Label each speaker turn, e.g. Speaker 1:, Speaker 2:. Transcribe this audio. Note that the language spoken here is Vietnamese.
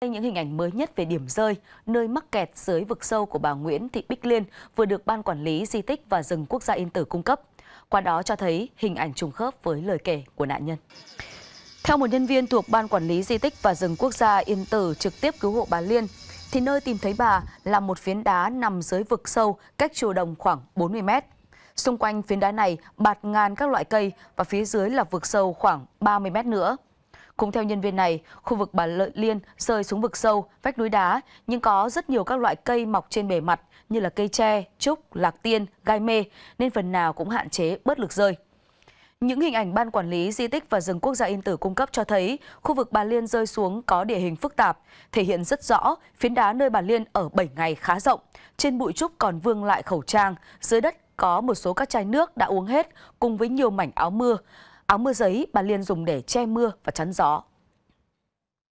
Speaker 1: Đây những hình ảnh mới nhất về điểm rơi, nơi mắc kẹt dưới vực sâu của bà Nguyễn Thị Bích Liên vừa được Ban Quản lý Di tích và Rừng Quốc gia Yên Tử cung cấp. Qua đó cho thấy hình ảnh trùng khớp với lời kể của nạn nhân. Theo một nhân viên thuộc Ban Quản lý Di tích và Rừng Quốc gia Yên Tử trực tiếp cứu hộ bà Liên, thì nơi tìm thấy bà là một phiến đá nằm dưới vực sâu cách chùa đồng khoảng 40 mét. Xung quanh phiến đá này bạt ngàn các loại cây và phía dưới là vực sâu khoảng 30 mét nữa. Cũng theo nhân viên này, khu vực bà Lợi Liên rơi xuống vực sâu, vách núi đá, nhưng có rất nhiều các loại cây mọc trên bề mặt như là cây tre, trúc, lạc tiên, gai mê, nên phần nào cũng hạn chế bớt lực rơi. Những hình ảnh Ban Quản lý Di tích và Rừng Quốc gia Yên Tử cung cấp cho thấy khu vực Bà Liên rơi xuống có địa hình phức tạp, thể hiện rất rõ phiến đá nơi Bà Liên ở 7 ngày khá rộng, trên bụi trúc còn vương lại khẩu trang, dưới đất có một số các chai nước đã uống hết cùng với nhiều mảnh áo mưa áo mưa giấy bà Liên dùng để che mưa và chắn gió.